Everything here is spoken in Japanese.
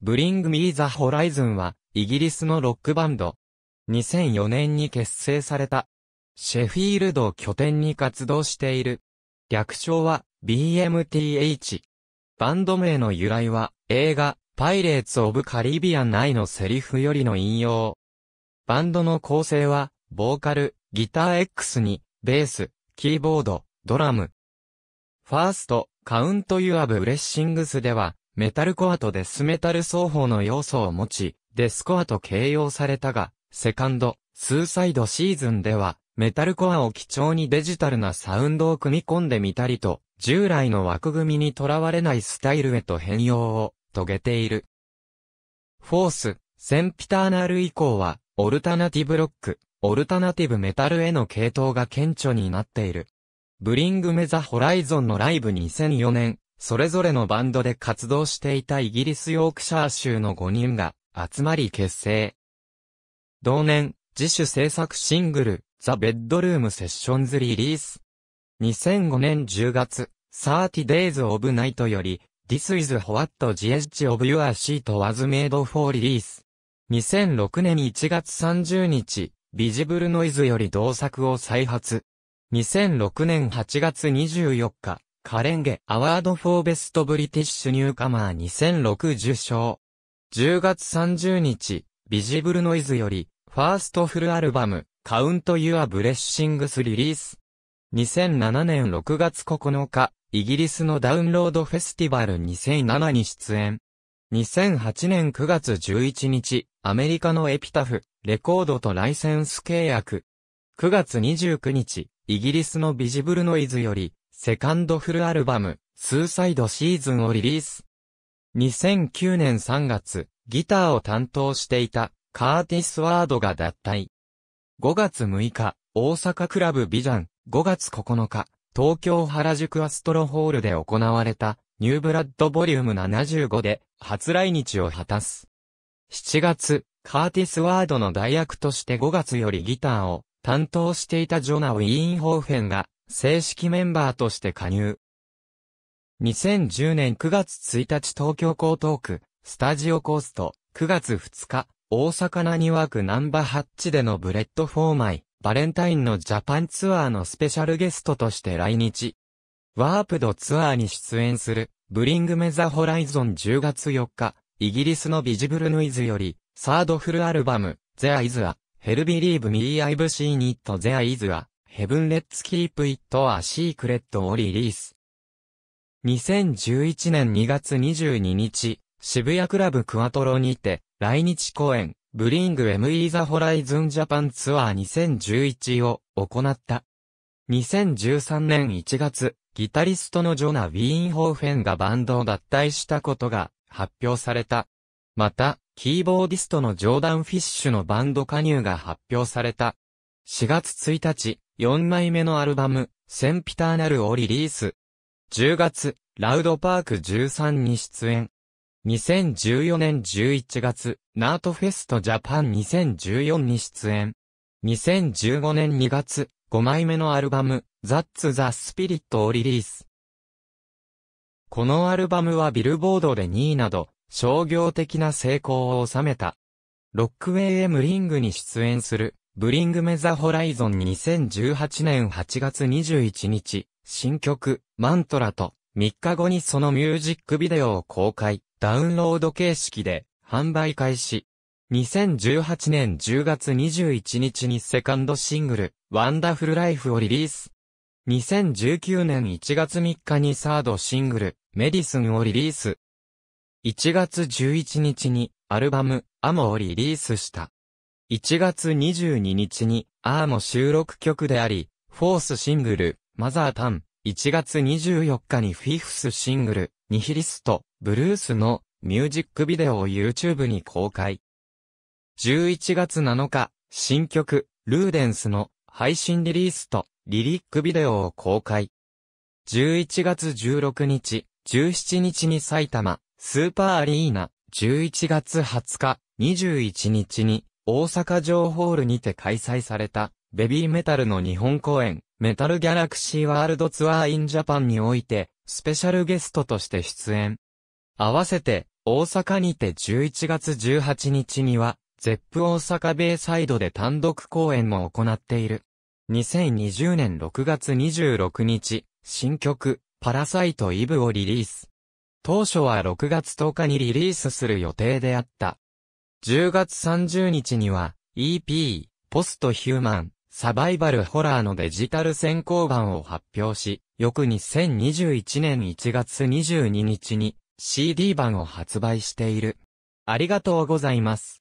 Bring Me the Horizon は、イギリスのロックバンド。2004年に結成された。シェフィールドを拠点に活動している。略称は、BMTH。バンド名の由来は、映画、パイレーツ・オブ・カリビアン内のセリフよりの引用。バンドの構成は、ボーカル、ギター X に、ベース、キーボード、ドラム。ファースト、カウント・ユア・ブ・レッシングスでは、メタルコアとデスメタル双方の要素を持ち、デスコアと形容されたが、セカンド、スーサイドシーズンでは、メタルコアを基調にデジタルなサウンドを組み込んでみたりと、従来の枠組みにとらわれないスタイルへと変容を遂げている。フォース、センピターナル以降は、オルタナティブロック、オルタナティブメタルへの系統が顕著になっている。ブリングメザホライゾンのライブ2004年、それぞれのバンドで活動していたイギリスヨークシャー州の5人が集まり結成。同年、自主制作シングル、ザ・ベッドルーム・セッションズリリース。2005年10月、30 Days of Night より、This is What the e d g e of Your s e a t Was Made for Release。2006年1月30日、ビジブルノイズより同作を再発。2006年8月24日、カレンゲアワードフォーベストブリティッシュニューカマー2006受賞。10月30日、ビジブルノイズより、ファーストフルアルバム、カウント・ユア・ブレッシングスリリース。2007年6月9日、イギリスのダウンロードフェスティバル2007に出演。2008年9月11日、アメリカのエピタフ、レコードとライセンス契約。9月29日、イギリスのビジブルノイズより、セカンドフルアルバム、スーサイドシーズンをリリース。2009年3月、ギターを担当していた、カーティス・ワードが脱退。5月6日、大阪クラブビジャン、5月9日、東京原宿アストロホールで行われた、ニューブラッドボリューム75で、初来日を果たす。7月、カーティス・ワードの代役として5月よりギターを担当していたジョナ・ウィーンホーフェンが正式メンバーとして加入。2010年9月1日東京江東区、スタジオコースト、9月2日、大阪なにわ区ナンバーハッチでのブレッドフォーマイ、バレンタインのジャパンツアーのスペシャルゲストとして来日。ワープドツアーに出演する、ブリングメザホライゾン10月4日、イギリスのビジブルヌイズより、サードフルアルバム、ゼアイズア、ヘルビリーブミーアイブシーニットゼアイズア、ヘブンレッツキープイットアシークレットをリリース。2011年2月22日、渋谷クラブクワトロにて、来日公演、ブリング ME The Horizon Japan ツアー2011を行った。2013年1月、ギタリストのジョナ・ウィーンホーフェンがバンドを脱退したことが発表された。また、キーボーディストのジョーダン・フィッシュのバンド加入が発表された。4月1日、4枚目のアルバム、センピターナルをリリース。10月、ラウドパーク13に出演。2014年11月、ナートフェストジャパン2014に出演。2015年2月、5枚目のアルバム、ザッツ・ザ・スピリットをリリース。このアルバムはビルボードで2位など、商業的な成功を収めた。ロックウェイエムリングに出演するブリングメザホライゾン2018年8月21日、新曲、マントラと、3日後にそのミュージックビデオを公開、ダウンロード形式で、販売開始。2018年10月21日にセカンドシングル、ワンダフルライフをリリース。2019年1月3日にサードシングル、メディスンをリリース。1月11日にアルバム、アモをリリースした。1月22日に、アーも収録曲であり、フォースシングル、マザータン、1月24日にフィフスシングル、ニヒリスト、ブルースのミュージックビデオを YouTube に公開。11月7日、新曲、ルーデンスの配信リリースとリリックビデオを公開。11月16日、17日に埼玉、スーパーアリーナ、11月20日、21日に大阪城ホールにて開催された、ベビーメタルの日本公演、メタルギャラクシーワールドツアーインジャパンにおいて、スペシャルゲストとして出演。合わせて、大阪にて11月18日には、ゼップ大阪ベイサイドで単独公演も行っている。2020年6月26日、新曲、パラサイトイブをリリース。当初は6月10日にリリースする予定であった。10月30日には EP、ポストヒューマン、サバイバルホラーのデジタル先行版を発表し、翌2021年1月22日に CD 版を発売している。ありがとうございます。